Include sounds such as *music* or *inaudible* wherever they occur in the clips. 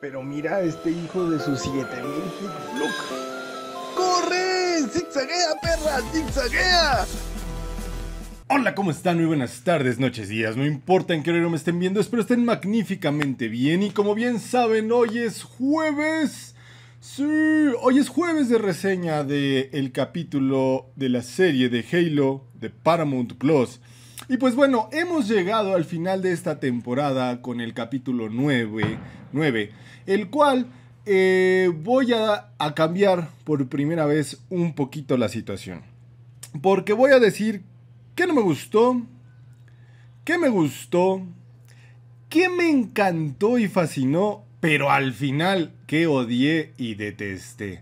Pero mira a este hijo de sus 7000 look. ¡Corre! ¡Zigzaguea, perra! ¡Zigzaguea! Hola, ¿cómo están? Muy buenas tardes, noches, días. No importa en qué horario me estén viendo, espero estén magníficamente bien. Y como bien saben, hoy es jueves. Sí, hoy es jueves de reseña del el capítulo de la serie de Halo de Paramount Plus. Y pues bueno, hemos llegado al final de esta temporada con el capítulo 9, el cual eh, voy a, cambiar por primera vez un poquito la situación. Porque voy a decir qué no me gustó, qué me gustó, qué me encantó y fascinó, pero al final qué odié y detesté.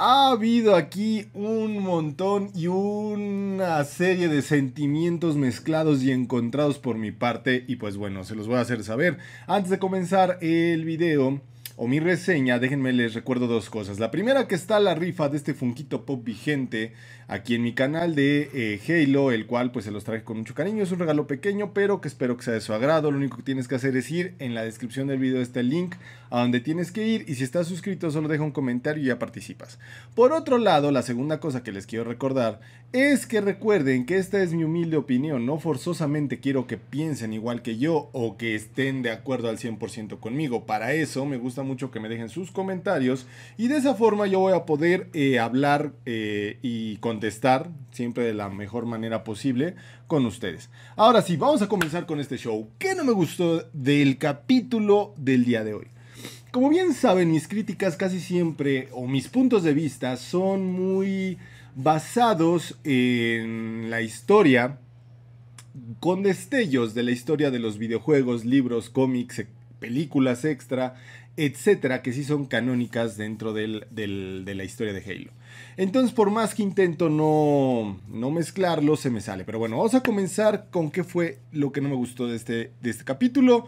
Ha habido aquí un montón y una serie de sentimientos mezclados y encontrados por mi parte y pues bueno, se los voy a hacer saber. Antes de comenzar el video, o mi reseña, déjenme les recuerdo dos cosas. La primera que está la rifa de este Funquito Pop vigente aquí en mi canal de eh, Halo, el cual pues se los traje con mucho cariño. Es un regalo pequeño, pero que espero que sea de su agrado. Lo único que tienes que hacer es ir en la descripción del video está el link a donde tienes que ir y si estás suscrito solo deja un comentario y ya participas. Por otro lado, la segunda cosa que les quiero recordar es que recuerden que esta es mi humilde opinión, no forzosamente quiero que piensen igual que yo o que estén de acuerdo al 100% conmigo. Para eso me gusta mucho que me dejen sus comentarios y de esa forma yo voy a poder eh, hablar eh, y contestar siempre de la mejor manera posible con ustedes. Ahora sí, vamos a comenzar con este show. ¿Qué no me gustó del capítulo del día de hoy? Como bien saben, mis críticas casi siempre, o mis puntos de vista, son muy basados en la historia, con destellos de la historia de los videojuegos, libros, cómics, e-, películas extra etcétera, que sí son canónicas dentro de la historia de Halo. Entonces, por más que intento no, no mezclarlo, se me sale. Pero bueno, vamos a comenzar con qué fue lo que no me gustó de este, de este capítulo.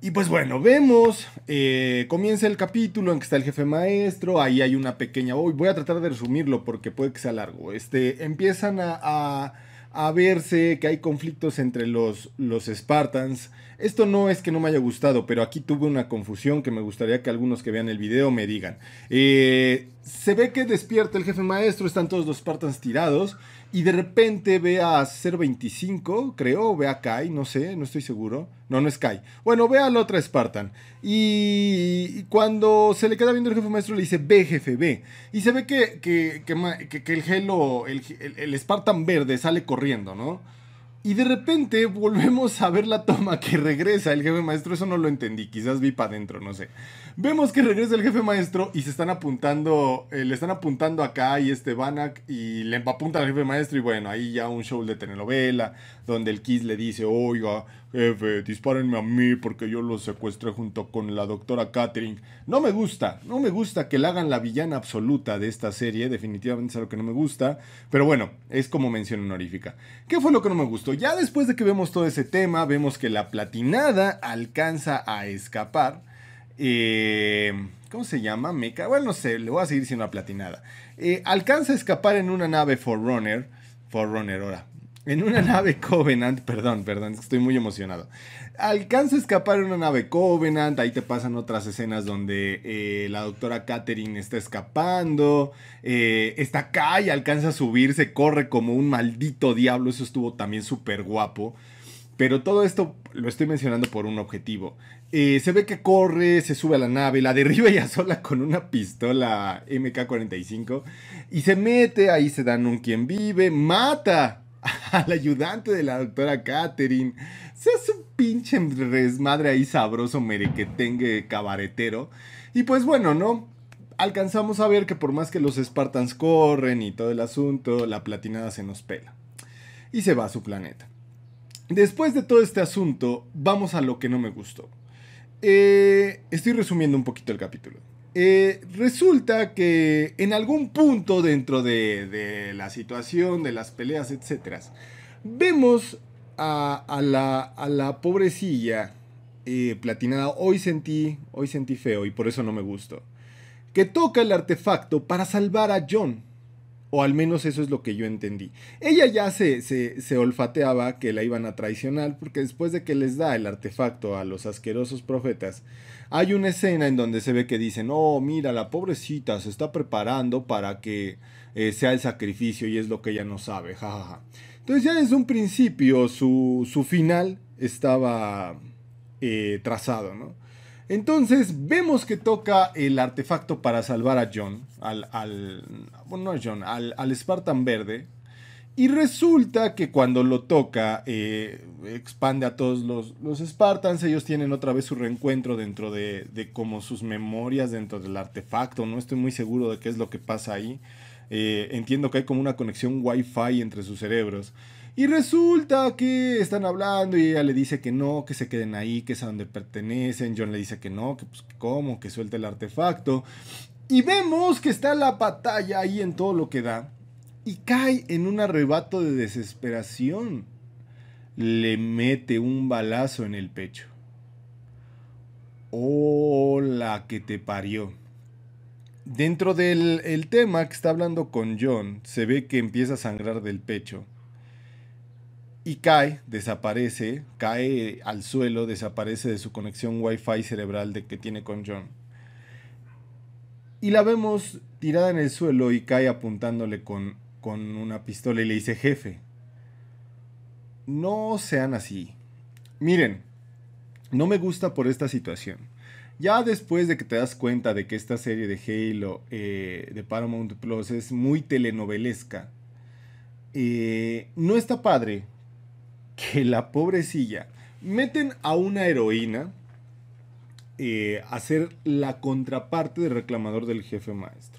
Y pues bueno, vemos, eh, comienza el capítulo en que está el jefe maestro, ahí hay una pequeña... Voy a tratar de resumirlo porque puede que sea largo. Este, empiezan a a verse que hay conflictos entre los, los Spartans. Esto no es que no me haya gustado, pero aquí tuve una confusión que me gustaría que algunos que vean el video me digan. Eh, se ve que despierta el jefe maestro, están todos los Spartans tirados y de repente ve a Ser 25, creo, ve a Kai, no sé, no estoy seguro. No, no es Kai. Bueno, ve a la otra Spartan. Y cuando se le queda viendo el jefe maestro, le dice, ve, jefe, ve. Y se ve que, que, el, gelo el, el Spartan verde sale corriendo, ¿no? Y de repente volvemos a ver la toma que regresa el jefe maestro. Eso no lo entendí, quizás vi para adentro, no sé. Vemos que regresa el jefe maestro y se están apuntando, eh, le están apuntando acá y este Banak. y le apunta al jefe maestro. Y bueno, ahí ya un show de telenovela donde el Kiss le dice, oiga, F, dispárenme a mí porque yo lo secuestré junto con la doctora Catherine. No me gusta, no me gusta que la hagan la villana absoluta de esta serie, definitivamente es algo que no me gusta, pero bueno, es como mención honorífica. ¿Qué fue lo que no me gustó? Ya después de que vemos todo ese tema, vemos que la platinada alcanza a escapar. Eh, ¿Cómo se llama? Meca. Bueno, no sé, le voy a seguir diciendo la platinada. Eh, alcanza a escapar en una nave Forerunner. Forerunner, ahora. En una nave Covenant, *laughs* perdón, perdón, estoy muy emocionado. Alcanza a escapar en una nave Covenant, ahí te pasan otras escenas donde eh, la doctora Catherine está escapando, eh, está acá y alcanza a subirse, corre como un maldito diablo, eso estuvo también súper guapo. Pero todo esto lo estoy mencionando por un objetivo. Eh, se ve que corre, se sube a la nave, la derriba ya *laughs* sola con una pistola MK-45 y se mete, ahí se dan un quien vive, mata *laughs* al ayudante de la doctora Catherine. Seas un pinche Resmadre ahí sabroso merequetengue cabaretero. Y pues bueno, ¿no? Alcanzamos a ver que por más que los Spartans corren y todo el asunto, la platinada se nos pela. Y se va a su planeta. Después de todo este asunto, vamos a lo que no me gustó. Eh, estoy resumiendo un poquito el capítulo. Eh, resulta que en algún punto dentro de, la situación, de las peleas, etc., vemos a, la, pobrecilla eh, platinada, hoy sentí, hoy sentí feo y por eso no me gustó, que toca el artefacto para salvar a John. O al menos eso es lo que yo entendí. Ella ya se olfateaba que la iban a traicionar porque después de que les da el artefacto a los asquerosos profetas, hay una escena en donde se ve que dicen, oh, mira, la pobrecita se está preparando para que eh, sea el sacrificio y es lo que ella no sabe, jajaja. Entonces ya desde un principio su, final estaba eh, trazado, ¿no? Entonces vemos que toca el artefacto para salvar a John, al, al bueno, no John, al Spartan Verde, y resulta que cuando lo toca, eh, expande a todos los, los, Spartans. Ellos tienen otra vez su reencuentro dentro de, como sus memorias, dentro del artefacto. No estoy muy seguro de qué es lo que pasa ahí. Eh, entiendo que hay como una conexión wifi entre sus cerebros. Y resulta que están hablando y ella le dice que no, que se queden ahí, que es a donde pertenecen. John le dice que no, que pues cómo, que suelte el artefacto. Y vemos que está la batalla ahí en todo lo que da y cae en un arrebato de desesperación. Le mete un balazo en el pecho. ¡Oh, la que te parió! Dentro del el tema que está hablando con John, se ve que empieza a sangrar del pecho. Y cae, desaparece, cae al suelo, desaparece de su conexión Wi-Fi cerebral de que tiene con John. Y la vemos tirada en el suelo y cae apuntándole con con una pistola y le dice jefe. No sean así. Miren, no me gusta por esta situación. Ya después de que te das cuenta de que esta serie de Halo eh, de Paramount Plus es muy telenovelesca, eh, no está padre que la pobrecilla meten a una heroína eh, a ser la contraparte del reclamador del jefe maestro.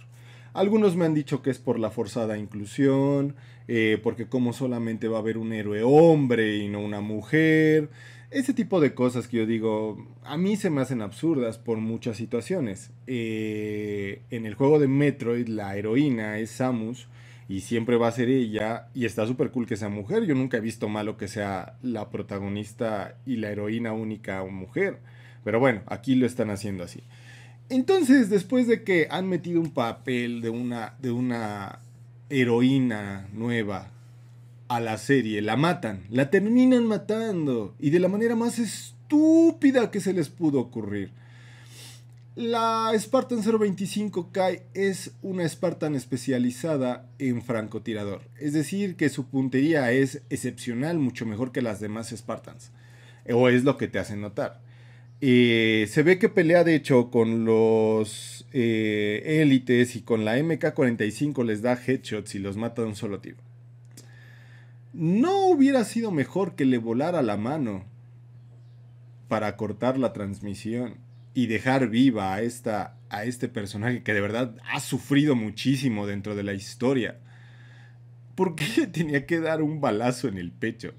Algunos me han dicho que es por la forzada inclusión, eh, porque como solamente va a haber un héroe hombre y no una mujer, ese tipo de cosas que yo digo, a mí se me hacen absurdas por muchas situaciones. Eh, en el juego de Metroid, la heroína es Samus y siempre va a ser ella y está súper cool que sea mujer. Yo nunca he visto malo que sea la protagonista y la heroína única o mujer. Pero bueno, aquí lo están haciendo así. Entonces, después de que han metido un papel de una, de una heroína nueva a la serie, la matan, la terminan matando y de la manera más estúpida que se les pudo ocurrir. La Spartan 025 Kai es una Spartan especializada en francotirador, es decir, que su puntería es excepcional, mucho mejor que las demás Spartans, o es lo que te hacen notar. Eh, se ve que pelea de hecho con los eh, élites y con la MK45 les da headshots y los mata de un solo tiro. No hubiera sido mejor que le volara la mano para cortar la transmisión y dejar viva a, esta, a este personaje que de verdad ha sufrido muchísimo dentro de la historia. ¿Por qué tenía que dar un balazo en el pecho?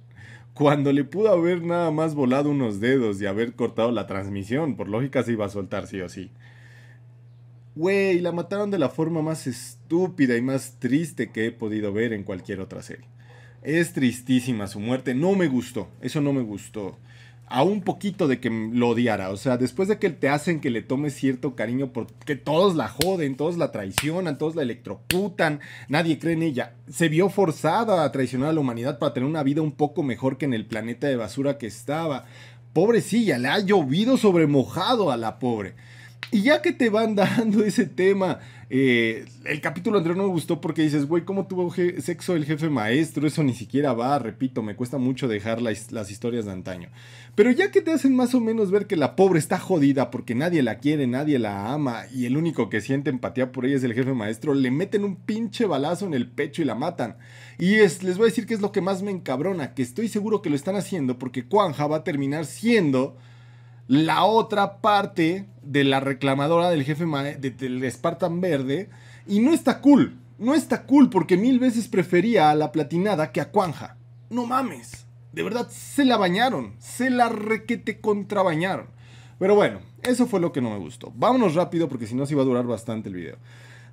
cuando le pudo haber nada más volado unos dedos y haber cortado la transmisión, por lógica se iba a soltar sí o sí. Güey, la mataron de la forma más estúpida y más triste que he podido ver en cualquier otra serie. Es tristísima su muerte, no me gustó, eso no me gustó a un poquito de que lo odiara. O sea, después de que te hacen que le tome cierto cariño porque todos la joden, todos la traicionan, todos la electrocutan, nadie cree en ella. Se vio forzada a traicionar a la humanidad para tener una vida un poco mejor que en el planeta de basura que estaba. Pobrecilla, le ha llovido sobre mojado a la pobre. Y ya que te van *laughs* dando ese tema eh, el capítulo anterior no me gustó porque dices, güey, ¿cómo tuvo sexo el jefe maestro? Eso ni siquiera va, repito, me cuesta mucho dejar las historias de antaño. Pero ya que te hacen más o menos ver que la pobre está jodida porque nadie la quiere, nadie la ama y el único que siente empatía por ella es el jefe maestro, le meten un pinche balazo en el pecho y la matan. Y les voy a decir que es lo que más me encabrona, que estoy seguro que lo están haciendo porque Cuanja va a terminar siendo la otra parte de la reclamadora del jefe de, del Spartan Verde. Y no está cool. No está cool porque mil veces prefería a la platinada que a Cuanja. No mames. De verdad, se la bañaron. Se la requete contrabañaron. Pero bueno, eso fue lo que no me gustó. Vámonos rápido porque si no se iba a durar bastante el video.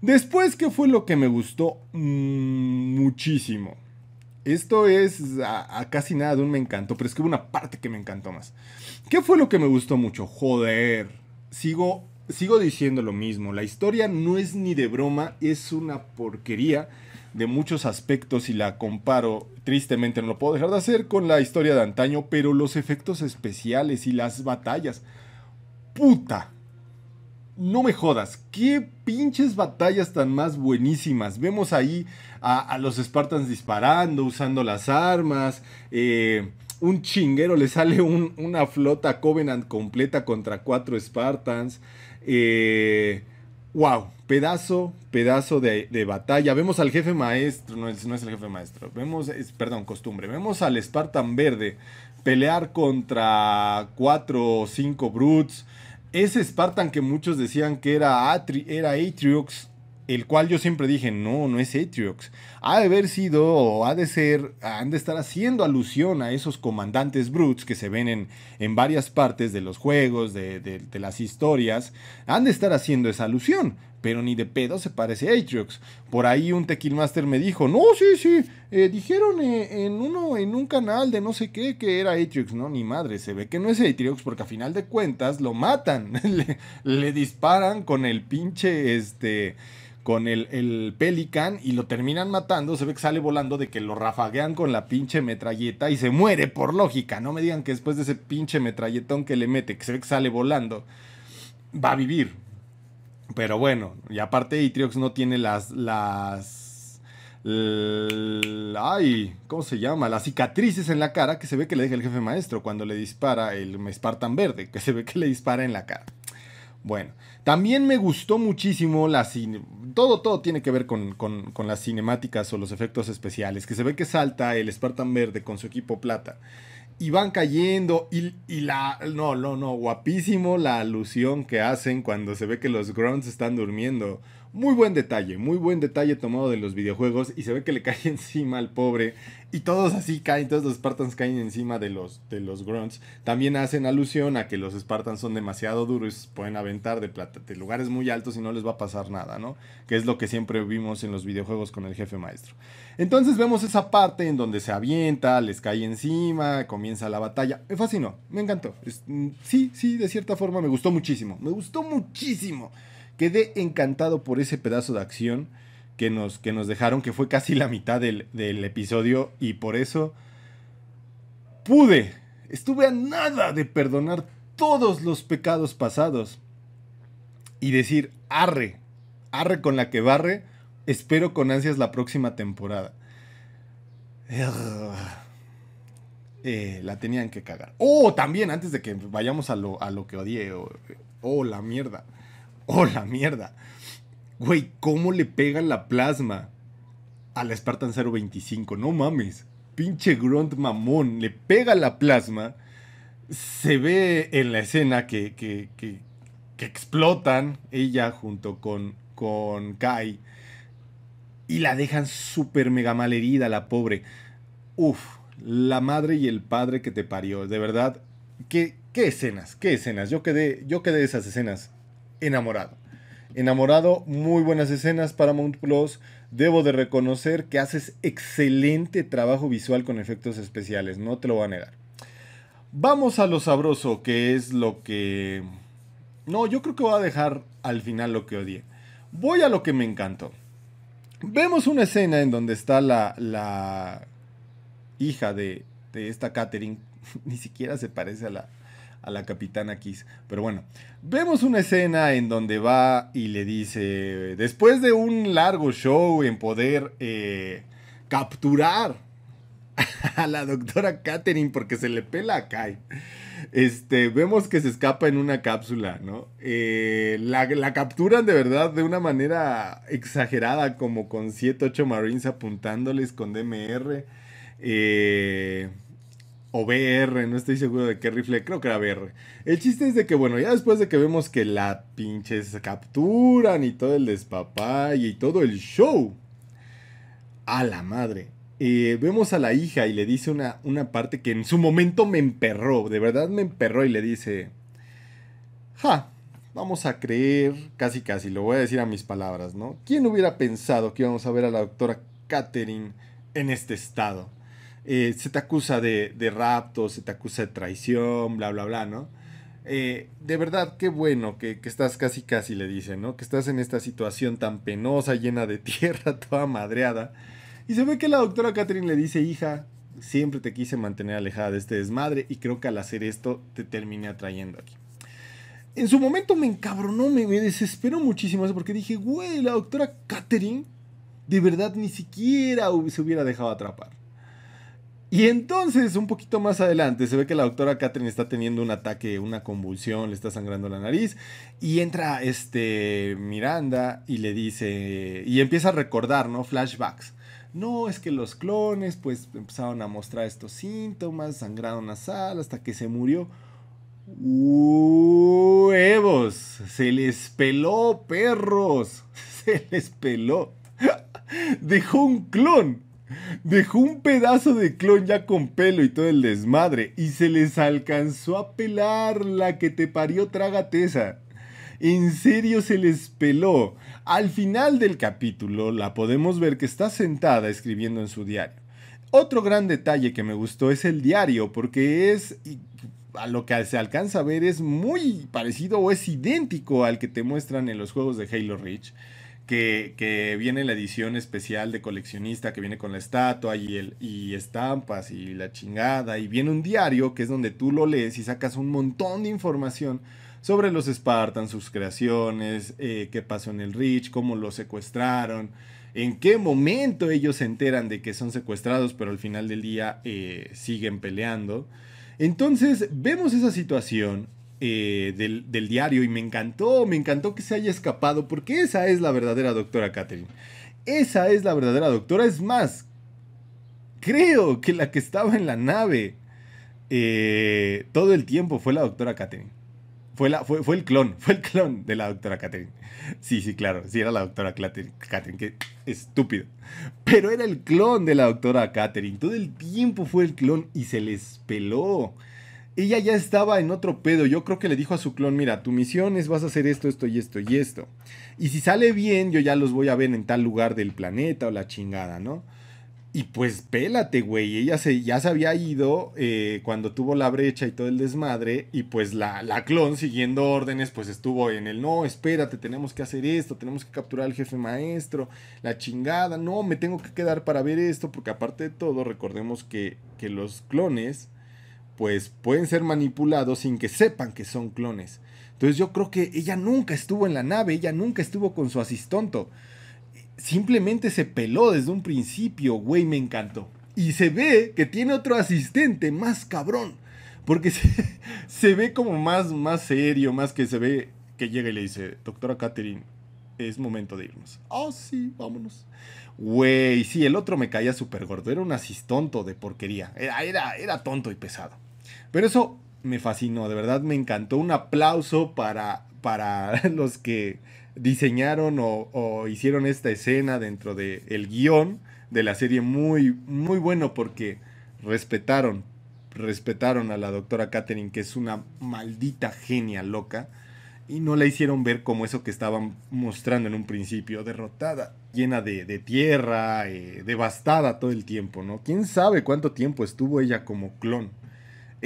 Después, ¿qué fue lo que me gustó? Mm, muchísimo. Esto es a, casi nada de un me encantó, pero es que hubo una parte que me encantó más. ¿Qué fue lo que me gustó mucho? Joder, sigo, sigo diciendo lo mismo. La historia no es ni de broma, es una porquería de muchos aspectos y la comparo, tristemente no lo puedo dejar de hacer, con la historia de antaño, pero los efectos especiales y las batallas. Puta, no me jodas, qué pinches batallas tan más buenísimas. Vemos ahí a, los Spartans disparando, usando las armas. Eh, un chinguero le sale una flota Covenant completa contra cuatro Spartans. Eh, wow, pedazo, pedazo de, batalla. Vemos al jefe maestro, no es, el jefe maestro, vemos, perdón, costumbre. Vemos al Spartan verde pelear contra cuatro o cinco Brutes ese Spartan que muchos decían que era, era Atriox, el cual yo siempre dije, no, no es Atriox. Ha de haber sido o ha de ser, han de estar haciendo alusión a esos comandantes brutes que se ven en, varias partes de los juegos, de, de, las historias. Han de estar haciendo esa alusión pero ni de pedo se parece a Atriox. Por ahí un Tequilmaster me dijo, no, sí, sí, eh, dijeron eh, en uno, en un canal de no sé qué que era Atriox, no, ni madre, se ve que no es Atriox porque a final de cuentas lo matan, *laughs* le, disparan con el pinche, este, con el, el Pelican y lo terminan matando, se ve que sale volando de que lo rafaguean con la pinche metralleta y se muere por lógica, no me digan que después de ese pinche metralletón que le mete, que se ve que sale volando, va a vivir pero bueno, y aparte Itriox no tiene las, las, ay, ¿cómo se llama? Las cicatrices en la cara que se ve que le deja el jefe maestro cuando le dispara el Spartan verde, que se ve que le dispara en la cara. Bueno, también me gustó muchísimo la Todo, todo tiene que ver con, con, con las cinemáticas o los efectos especiales, que se ve que salta el Spartan verde con su equipo plata y van cayendo y, y, la... No, no, no, guapísimo la alusión que hacen cuando se ve que los grunts están durmiendo. Muy buen detalle, muy buen detalle tomado de los videojuegos y se ve que le *laughs* cae encima al pobre y todos así caen, todos los Spartans caen encima de los, de los grunts. También hacen alusión a que los Spartans son demasiado duros, pueden aventar de, plata, lugares muy altos y no les va a pasar nada, ¿no? Que es lo que siempre vimos en los videojuegos con el jefe maestro. Entonces vemos esa parte en donde se avienta, les cae encima, comienza la batalla. Me fascinó, me encantó. Mm, sí, sí, de cierta forma me gustó muchísimo, me gustó muchísimo. Quedé encantado por ese pedazo de acción que nos, que nos dejaron, que fue casi la mitad del, episodio y por eso pude, estuve a nada de perdonar todos los pecados pasados y decir, arre, arre con la que barre, espero con ansias la próxima temporada. Eh, la tenían que cagar. Oh, también, antes de que vayamos a lo, que odié. oh, la mierda. *laughs* ¡Oh, la mierda! Güey, ¿cómo le pegan la plasma a Spartan 025? No mames. Pinche grunt mamón. Le pega la plasma. Se ve en la escena que, que, explotan ella junto con, con Kai. Y la dejan súper mega mal herida, la pobre. Uf, la madre y el padre que te parió. De verdad, qué, qué escenas, qué escenas. Yo quedé, yo quedé esas escenas enamorado. Enamorado, muy buenas escenas para Mount Plus. Debo de reconocer que haces excelente trabajo visual con efectos especiales, no te lo voy a negar. Vamos a lo sabroso, que es lo que... No, yo creo que voy a dejar al final lo que odié. Voy a lo que me encantó. Vemos una escena en donde está la, la hija de, de esta Catherine. *laughs* Ni siquiera se parece a la, a la capitana Kiss. Pero bueno, vemos una escena en donde va y le dice, después de un largo show en poder eh, capturar *laughs* a la doctora Katherine porque se le pela a Kai. Este, vemos que se escapa en una cápsula, ¿no? Eh, la, la, capturan de verdad de una manera exagerada, como con 7, 8 Marines apuntándoles con DMR. Eh, o BR, no estoy seguro de qué rifle, creo que era BR. El chiste es de que, bueno, ya después de que vemos que la pinches capturan y todo el despapay y todo el show, a la madre, eh, vemos a la hija y le dice una, una parte que en su momento me emperró, de verdad me emperró y le dice, ja, vamos a creer, casi casi, lo voy a decir a mis palabras, ¿no? ¿Quién hubiera pensado que íbamos a ver a la doctora Catherine en este estado? Eh, se te acusa de, de, rapto, se te acusa de traición, bla, bla, bla, ¿no? Eh, de verdad, qué bueno que, estás casi, casi, le dicen, ¿no? Que estás en esta situación tan penosa, llena de *laughs* tierra, toda madreada. Y se ve que la doctora Catherine le dice, hija, siempre te quise mantener alejada de este desmadre y creo que al hacer esto te terminé atrayendo aquí. En su momento me encabronó, me, desesperó muchísimo eso porque dije, güey, la doctora Catherine de verdad ni siquiera se hubiera dejado atrapar. Y entonces, un poquito más adelante, se ve que la doctora Catherine está teniendo un ataque, una convulsión, le está sangrando la nariz. Y entra este Miranda y le dice. Y empieza a recordar, ¿no? Flashbacks. No, es que los clones, pues empezaron a mostrar estos síntomas, sangrado nasal, hasta que se murió. ¡Huevos! Se les peló, perros. *laughs* Se les peló. *laughs* Dejó un clon Dejó un pedazo de clon ya con pelo y todo el desmadre y se les alcanzó a pelar la que te parió tragateza. En serio se les peló. Al final del capítulo la podemos ver que está sentada escribiendo en su diario. Otro gran detalle que me gustó es el diario porque es a lo que se alcanza a ver es muy parecido o es idéntico al que te muestran en los juegos de Halo Reach que, viene la edición especial de coleccionista, que viene con la estatua y, el, y estampas y la chingada, y viene un diario que es donde tú lo lees y sacas un montón de información sobre los Spartans, sus creaciones, eh, qué pasó en el Rich, cómo lo secuestraron, en qué momento ellos se enteran de que son secuestrados, pero al final del día eh, siguen peleando. Entonces vemos esa situación eh, del, diario y me encantó, me encantó que se haya escapado porque esa es la verdadera doctora Catherine. Esa es la verdadera doctora. Es más, creo que la que estaba en la nave eh, todo el tiempo fue la doctora Catherine. Fue, la, fue, fue, el clon, fue el clon de la doctora Catherine. Sí, sí, claro, sí era la doctora Catherine, Qué estúpido. Pero era el clon de la doctora Catherine. Todo el tiempo fue el clon y se les peló ella ya estaba en otro pedo. Yo creo que le dijo a su clon, mira, tu misión es vas a hacer esto, esto y esto y esto. Y si sale bien, yo ya los voy a ver en tal lugar del planeta o la chingada, ¿no? Y pues pélate, güey. Ella se, ya se había ido eh, cuando tuvo la brecha y todo el desmadre. Y pues la, clon, siguiendo órdenes, pues estuvo en el no, espérate, tenemos que hacer esto, tenemos que capturar al jefe maestro, la chingada, no, me tengo que quedar para ver esto, porque aparte de todo, recordemos que, que los clones pues pueden ser manipulados sin que sepan que son clones. Entonces yo creo que ella nunca estuvo en la nave, ella nunca estuvo con su asistonto. Simplemente se peló desde un principio, güey, me encantó. Y se ve que tiene otro asistente más cabrón. Porque *laughs* se, ve como más, más serio, más que se ve que llega y le dice, doctora Catherine, es momento de irnos. Ah, sí, vámonos. Güey, sí, el otro me caía súper gordo. Era un asistonto de porquería. era, era tonto y pesado. Pero eso me fascinó, de verdad me encantó. Un aplauso para, para *laughs* los que diseñaron o, hicieron esta escena dentro del el guión de la serie. Muy, muy bueno porque respetaron, respetaron a la doctora Katherine, que es una maldita genia loca. Y no la hicieron ver como eso que estaban mostrando en un principio, derrotada, llena de, tierra, eh, devastada todo el tiempo, ¿no? ¿Quién sabe cuánto tiempo estuvo ella como clon?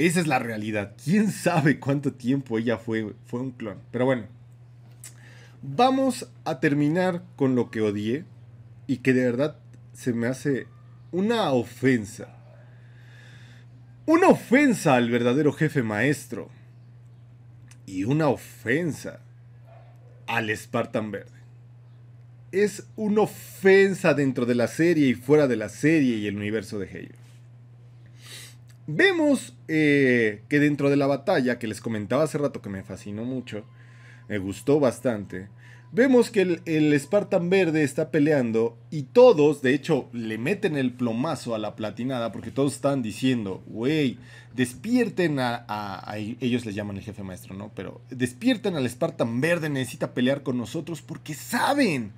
Esa es la realidad. ¿Quién sabe cuánto tiempo ella fue, fue un clon? Pero bueno, vamos a terminar con lo que odié y que de verdad se me hace una ofensa. Una ofensa al verdadero jefe maestro. Y una ofensa al Spartan Verde. Es una ofensa dentro de la serie y fuera de la serie y el universo de Halo. Vemos eh, que dentro de la batalla, que les comentaba hace rato que me fascinó mucho, me gustó bastante, vemos que el, Spartan verde está peleando y todos, de hecho, le meten el plomazo a la platinada porque todos están diciendo, wey, despierten a, e-", Ellos les llaman el jefe maestro, ¿no? Pero despierten al Spartan verde, necesita pelear con nosotros porque saben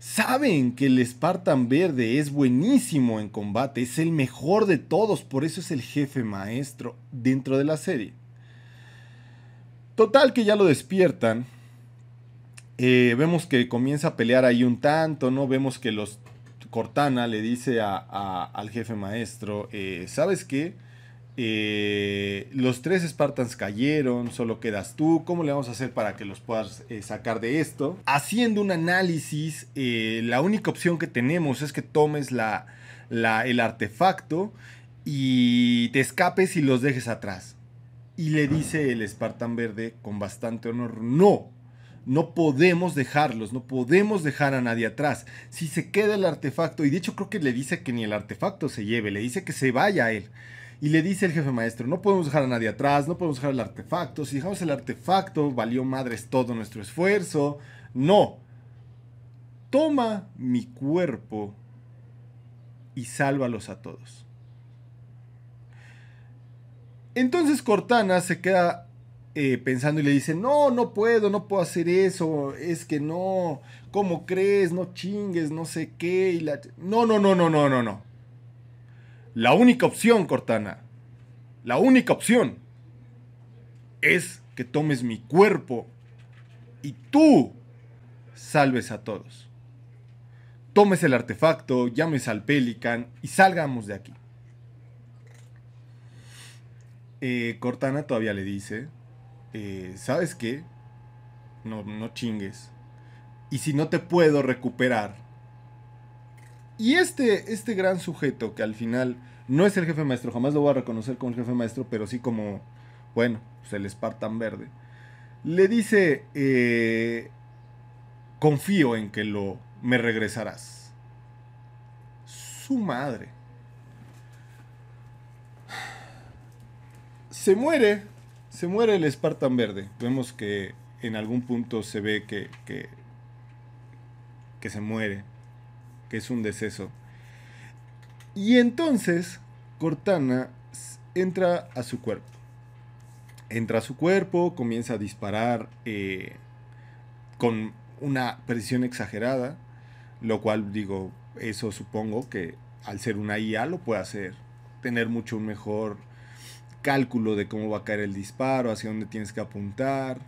Saben que el Spartan Verde es buenísimo en combate, es el mejor de todos, por eso es el jefe maestro dentro de la serie. Total que ya lo despiertan. Eh, vemos que comienza a pelear ahí un tanto, ¿no? Vemos que los Cortana le dice al jefe maestro, eh, ¿sabes qué? Eh, los tres Spartans cayeron, solo quedas tú. ¿Cómo le vamos a hacer para que los puedas eh, sacar de esto? Haciendo un análisis, eh, la única opción que tenemos es que tomes la, el artefacto y te escapes y los dejes atrás. Y le dice el Spartan Verde con bastante honor, no, no podemos dejarlos, no podemos dejar a nadie atrás. Si se queda el artefacto, y de hecho creo que le dice que ni el artefacto se lleve, le dice que se vaya a él. Y le dice el jefe maestro, no podemos dejar a nadie atrás, no podemos dejar el artefacto. Si dejamos el artefacto, valió madres todo nuestro esfuerzo. No. Toma mi cuerpo y sálvalos a todos. Entonces Cortana se queda eh, pensando y le dice, no, no puedo, no puedo hacer eso, es que no, ¿cómo crees? No chingues, no sé qué. No, no, no, no, no, no, no. La única opción, Cortana, la única opción es que tomes mi cuerpo y tú salves a todos. Tomes el artefacto, llames al Pelican y salgamos de aquí. Eh, Cortana todavía le dice, eh, ¿sabes qué? No, no chingues. Y si no te puedo recuperar, y este, este gran sujeto que al final no es el jefe maestro, jamás lo voy a reconocer como jefe maestro, pero sí como, bueno, pues el Spartan verde. Le dice, eh, confío en que lo me regresarás. Su madre. Se muere, se muere el Spartan verde. Vemos que en algún punto se ve que, que se muere que es un deceso. Y entonces Cortana entra a su cuerpo. Entra a su cuerpo, comienza a disparar eh, con una precisión exagerada, lo cual digo, eso supongo que al ser una IA lo puede hacer, tener mucho mejor cálculo de cómo va a caer el disparo, hacia dónde tienes que apuntar.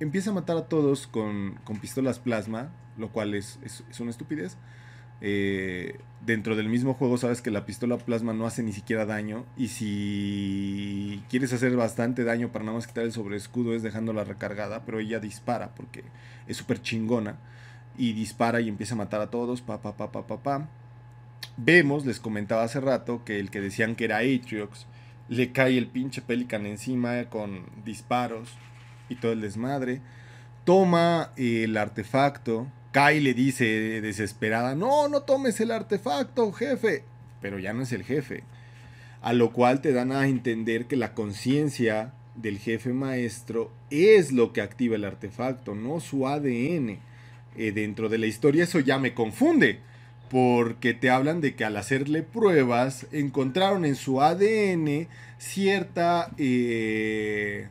Empieza a matar a todos con, con pistolas plasma, lo cual es, una estupidez. Eh, dentro del mismo juego sabes que la pistola plasma no hace ni siquiera daño y si quieres hacer bastante daño para nada más quitar el sobreescudo es dejándola recargada, pero ella dispara porque es súper chingona y dispara y empieza a matar a todos, pa pa pa Vemos, les comentaba hace rato que el que decían que era Atriox le cae el pinche Pelican encima con disparos y todo el desmadre. Toma el artefacto y le dice eh, desesperada, no, no tomes el artefacto, jefe. Pero ya no es el jefe. A lo cual te dan a entender que la conciencia del jefe maestro es lo que activa el artefacto, no su ADN. Eh, dentro de la historia eso ya me confunde, porque te hablan de que al hacerle pruebas encontraron en su ADN cierta eh,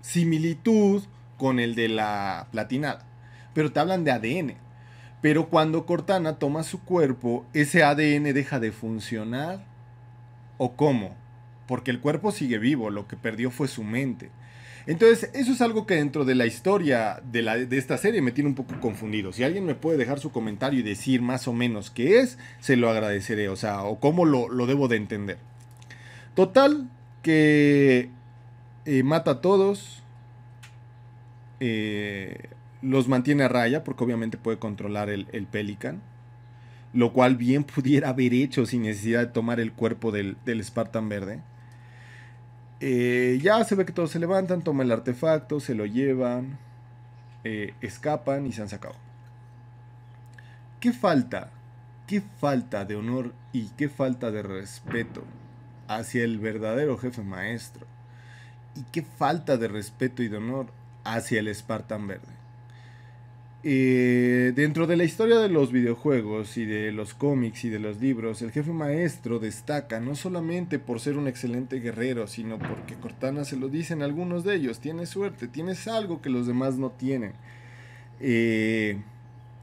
similitud con el de la platinada, pero te hablan de ADN. Pero cuando Cortana toma su cuerpo, ese ADN deja de funcionar. ¿O cómo? Porque el cuerpo sigue vivo, lo que perdió fue su mente. Entonces, eso es algo que dentro de la historia de, esta serie me tiene un poco confundido. Si alguien me puede dejar su comentario y decir más o menos qué es, se lo agradeceré, o sea, o cómo lo, debo de entender. Total, que eh, mata a todos. Eh, los mantiene a raya porque obviamente puede controlar el, el, Pelican, lo cual bien *laughs* pudiera haber hecho sin necesidad de tomar el cuerpo del, del Spartan verde. Eh, ya se ve que todos se levantan, toman el artefacto, se lo llevan, eh, escapan y se han sacado. ¿Qué falta? ¿Qué falta de honor y qué falta de respeto hacia el verdadero jefe maestro? ¿Y qué falta de respeto y de honor hacia el Spartan verde? Eh, dentro de la historia de los videojuegos y de los cómics y de los libros, el jefe maestro destaca no solamente por ser un excelente guerrero, sino porque Cortana se lo dicen algunos de ellos, tienes suerte, tienes algo que los demás no tienen. Eh,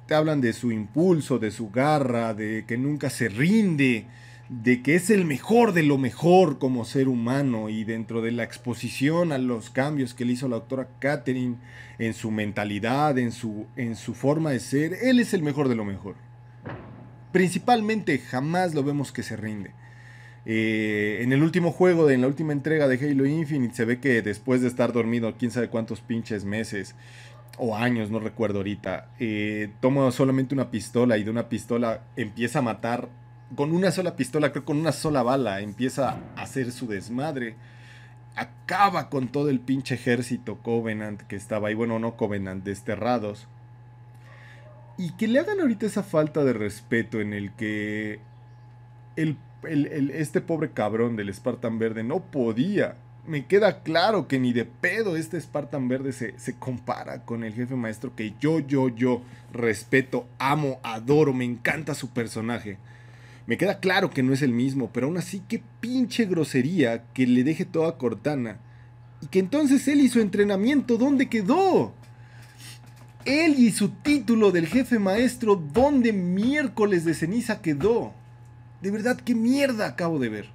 te hablan de su impulso, de su garra, de que nunca se rinde, de que es el mejor de lo mejor como ser humano y dentro de la exposición a los cambios que le hizo la doctora Catherine en su mentalidad, en su, en su forma de ser, él es el mejor de lo mejor. Principalmente jamás lo vemos que se rinde. Eh, en el último juego, de, en la última entrega de Halo Infinite, se ve que después de estar dormido quién sabe cuántos pinches meses o años, no recuerdo ahorita, eh, toma solamente una pistola y de una pistola empieza a matar con una sola pistola, creo con una sola bala, empieza a hacer su desmadre. Acaba con todo el pinche ejército Covenant que estaba ahí, bueno, no Covenant, desterrados. Y que le hagan ahorita esa falta de respeto en el que este pobre cabrón del Spartan Verde no podía. Me queda claro que ni de pedo este Spartan Verde se, se compara con el jefe maestro que yo, yo, yo respeto, amo, adoro, me encanta su personaje. Me queda claro que no es el mismo, pero aún así qué pinche grosería que le deje toda Cortana. Y que entonces él y su entrenamiento, ¿dónde quedó? Él y su título del jefe maestro, ¿dónde miércoles de ceniza quedó? De verdad, qué mierda acabo de ver.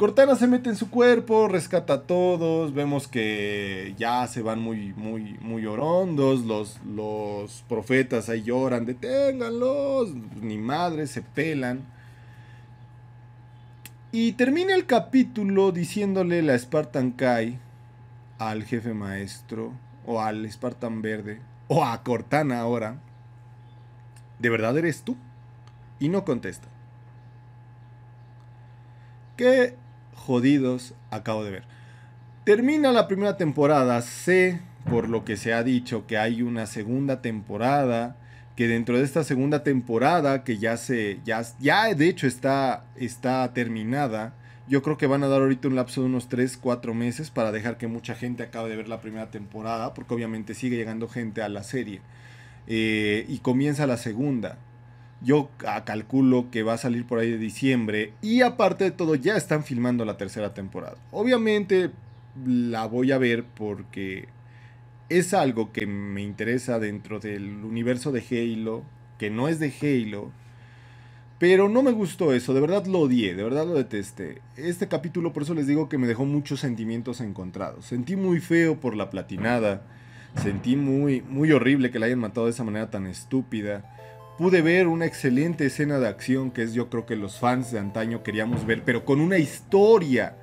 Cortana se mete en su cuerpo, rescata a todos, vemos que ya se van muy, muy, muy orondos, los, los profetas ahí lloran, deténganlos, ni madre, se pelan. Y termina el capítulo diciéndole la Spartan Kai al jefe maestro, o al Spartan Verde, o a Cortana ahora, ¿de verdad eres tú? Y no contesta. ¿Qué? jodidos acabo de ver. Termina la primera temporada, sé por lo que se ha dicho que hay una segunda temporada, que dentro de esta segunda temporada que ya se ya, ya de hecho está está terminada, yo creo que van a dar ahorita un lapso de unos 3, 4 meses para dejar que mucha gente acabe de ver la primera temporada, porque obviamente sigue llegando gente a la serie. Eh, y comienza la segunda. Yo ah, calculo que va a salir por ahí de diciembre. Y aparte de todo, ya están filmando la tercera temporada. Obviamente la voy a ver porque es algo que me interesa dentro del universo de Halo, que no es de Halo. Pero no me gustó eso, de verdad lo odié, de verdad lo detesté. Este capítulo, por eso les digo que me dejó muchos sentimientos encontrados. Sentí muy feo por la platinada, sentí muy, muy horrible que la hayan matado de esa manera tan estúpida pude ver una excelente escena de acción que es yo creo que los fans de antaño queríamos ver, pero con una historia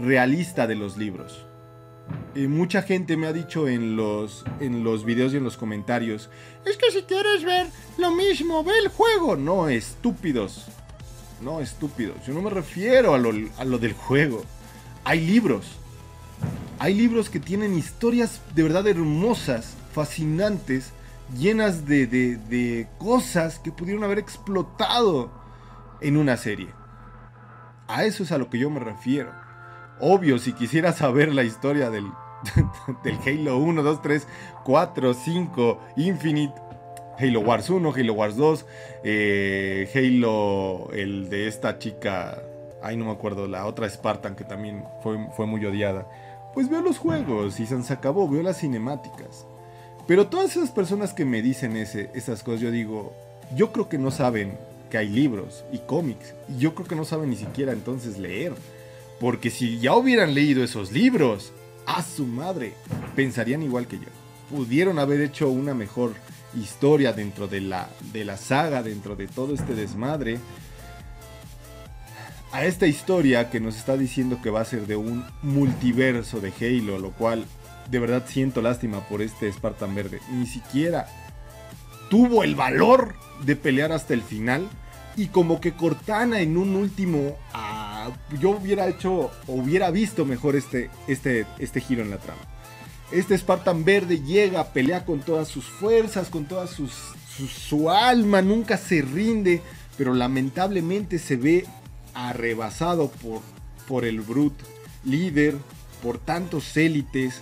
realista de los libros. Y mucha gente me ha dicho en los, en los videos y en los comentarios, es que si quieres ver lo mismo, ve el juego. No, estúpidos. No, estúpidos. Yo no me refiero a lo, a lo del juego. Hay libros. Hay libros que tienen historias de verdad hermosas, fascinantes, llenas de, de, cosas que pudieron haber explotado en una serie. A eso es a lo que yo me refiero. Obvio, si quisiera saber la historia del, *laughs* del Halo 1, 2, 3, 4, 5, Infinite, Halo Wars 1, Halo Wars 2, eh, Halo, el de esta chica, ay no me acuerdo, la otra Spartan que también fue, fue muy odiada. Pues veo los juegos y se acabó, veo las cinemáticas. Pero todas esas personas que me dicen ese, esas cosas, yo digo, yo creo que no saben que hay libros y cómics. Y yo creo que no saben ni siquiera entonces leer. Porque si ya hubieran leído esos libros, a su madre, pensarían igual que yo. Pudieron haber hecho una mejor historia dentro de la, de la saga, dentro de todo este desmadre. A esta historia que nos está diciendo que va a ser de un multiverso de Halo, lo cual de verdad siento lástima por este Spartan Verde. Ni siquiera tuvo el valor de pelear hasta el final. Y como que Cortana en un último. Ah, yo hubiera hecho. Hubiera visto mejor este, este, este giro en la trama. Este Spartan Verde llega, a pelea con todas sus fuerzas, con toda sus, su, alma, nunca se rinde. Pero lamentablemente se ve arrebasado por, por el Brut, líder, por tantos élites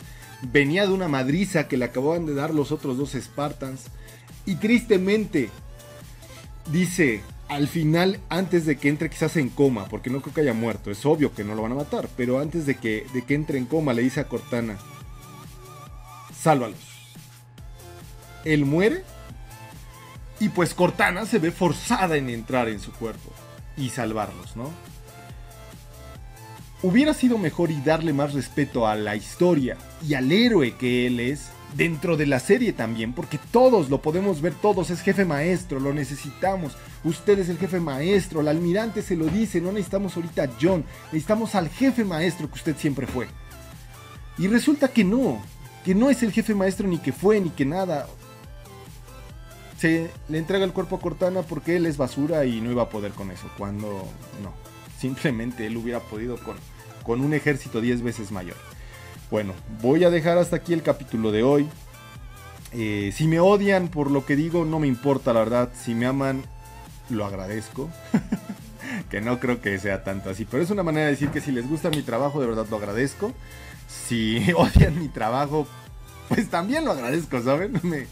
venía de una madriza que le acababan de dar los otros dos Spartans. Y tristemente, dice, al final, antes de que entre quizás en coma, porque no creo que haya muerto, es obvio que no lo van a matar, pero antes de que, de que entre en coma, le dice a Cortana, sálvalos. Él muere y pues Cortana se ve forzada en entrar en su cuerpo y salvarlos, ¿no? Hubiera sido mejor y darle más respeto a la historia y al héroe que él es dentro de la serie también, porque todos lo podemos ver, todos es jefe maestro, lo necesitamos. Usted es el jefe maestro, el almirante se lo dice, no necesitamos ahorita a John, necesitamos al jefe maestro que usted siempre fue. Y resulta que no, que no es el jefe maestro ni que fue ni que nada. Se le entrega el cuerpo a Cortana porque él es basura y no iba a poder con eso, cuando no. Simplemente él hubiera podido con con un ejército 10 veces mayor. Bueno, voy a dejar hasta aquí el capítulo de hoy. Eh, si me odian por lo que digo, no me importa, la verdad. Si me aman, lo agradezco. *laughs* que no creo que sea tanto así, pero es una manera de decir que si les gusta mi trabajo, de verdad lo agradezco. Si *laughs* odian mi trabajo, pues también lo agradezco, ¿saben? *laughs* Me,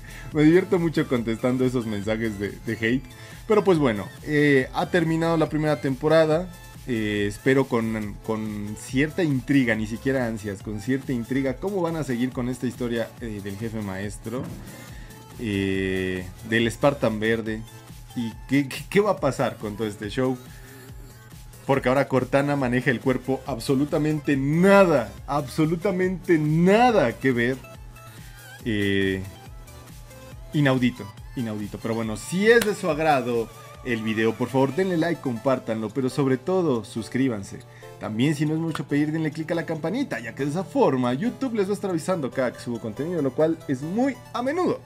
divierto mucho contestando esos mensajes de, hate. Pero pues bueno, eh, ha terminado la primera temporada. Eh, espero con, cierta intriga, ni siquiera ansias, con cierta intriga, cómo van a seguir con esta historia eh, del jefe maestro, eh, del Spartan Verde, y qué, va a pasar con todo este show. Porque ahora Cortana maneja el cuerpo absolutamente nada, absolutamente nada que ver. inaudito, inaudito. Pero bueno, si es de su agrado el video. Por favor, denle like, compártanlo, pero sobre todo suscríbanse. También, si no es mucho pedir, denle click a la campanita, ya que de esa forma YouTube les va a estar avisando cada que subo contenido, lo cual es muy a menudo.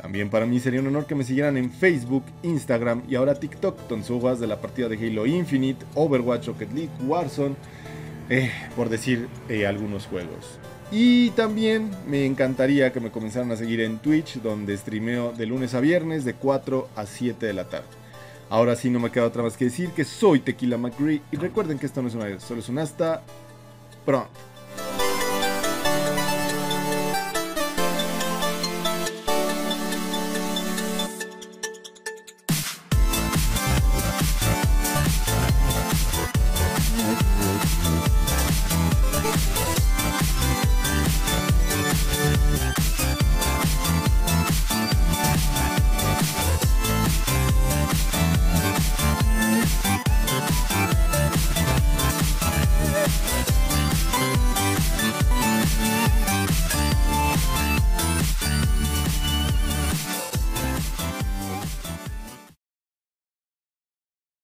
También para mí sería un honor que me siguieran en Facebook, Instagram y ahora TikTok, donde subo de la partida de Halo Infinite, Overwatch, Rocket League, Warzone, eh, por decir eh, algunos juegos. Y también me encantaría que me comenzaran a seguir en Twitch, donde streameo de lunes a viernes de 4 a 7 de la tarde. Ahora sí, no me queda otra más que decir que soy Tequila McGree. Y ah. recuerden que esto no es una vez, solo es un hasta pronto.